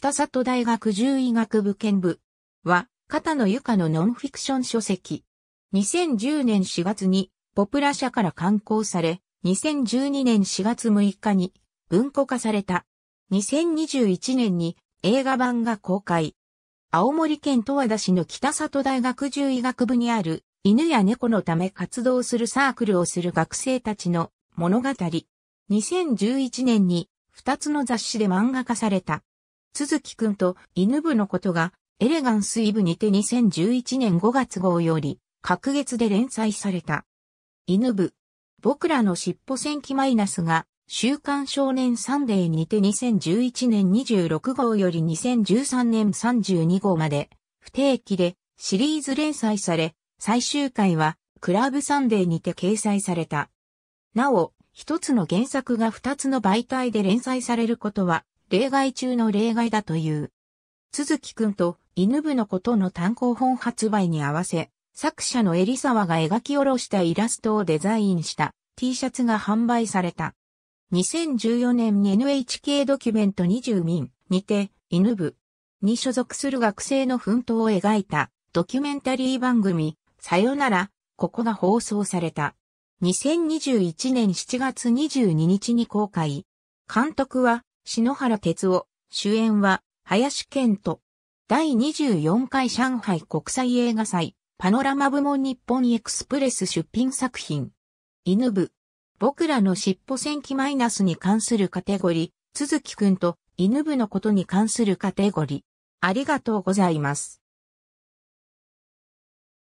北里大学獣医学部見部は、肩の床のノンフィクション書籍。2010年4月に、ポプラ社から刊行され、2012年4月6日に文庫化された。2021年に映画版が公開。青森県十和田市の北里大学獣医学部にある犬や猫のため活動するサークルをする学生たちの物語。2011年に2つの雑誌で漫画化された。鈴木くんと犬部のことが、エレガンスイブにて2011年5月号より、隔月で連載された。犬部。僕らの尻尾戦記マイナスが、週刊少年サンデーにて2011年26号より2013年32号まで、不定期でシリーズ連載され、最終回は、クラブサンデーにて掲載された。なお、一つの原作が二つの媒体で連載されることは例外中の例外だという。鈴木くんと犬部のことの単行本発売に合わせ、作者のエリサワが描き下ろしたイラストをデザインした T シャツが販売された。2014年に NHK ドキュメント20民にて犬部に所属する学生の奮闘を描いたドキュメンタリー番組さよならここが放送された。2021年7月22日に公開。監督は篠原哲夫、主演は、林健人。第24回上海国際映画祭、パノラマ部門日本エクスプレス出品作品。犬部。僕らの尻尾戦記マイナスに関するカテゴリー、鈴木くんと犬部のことに関するカテゴリー。ありがとうございます。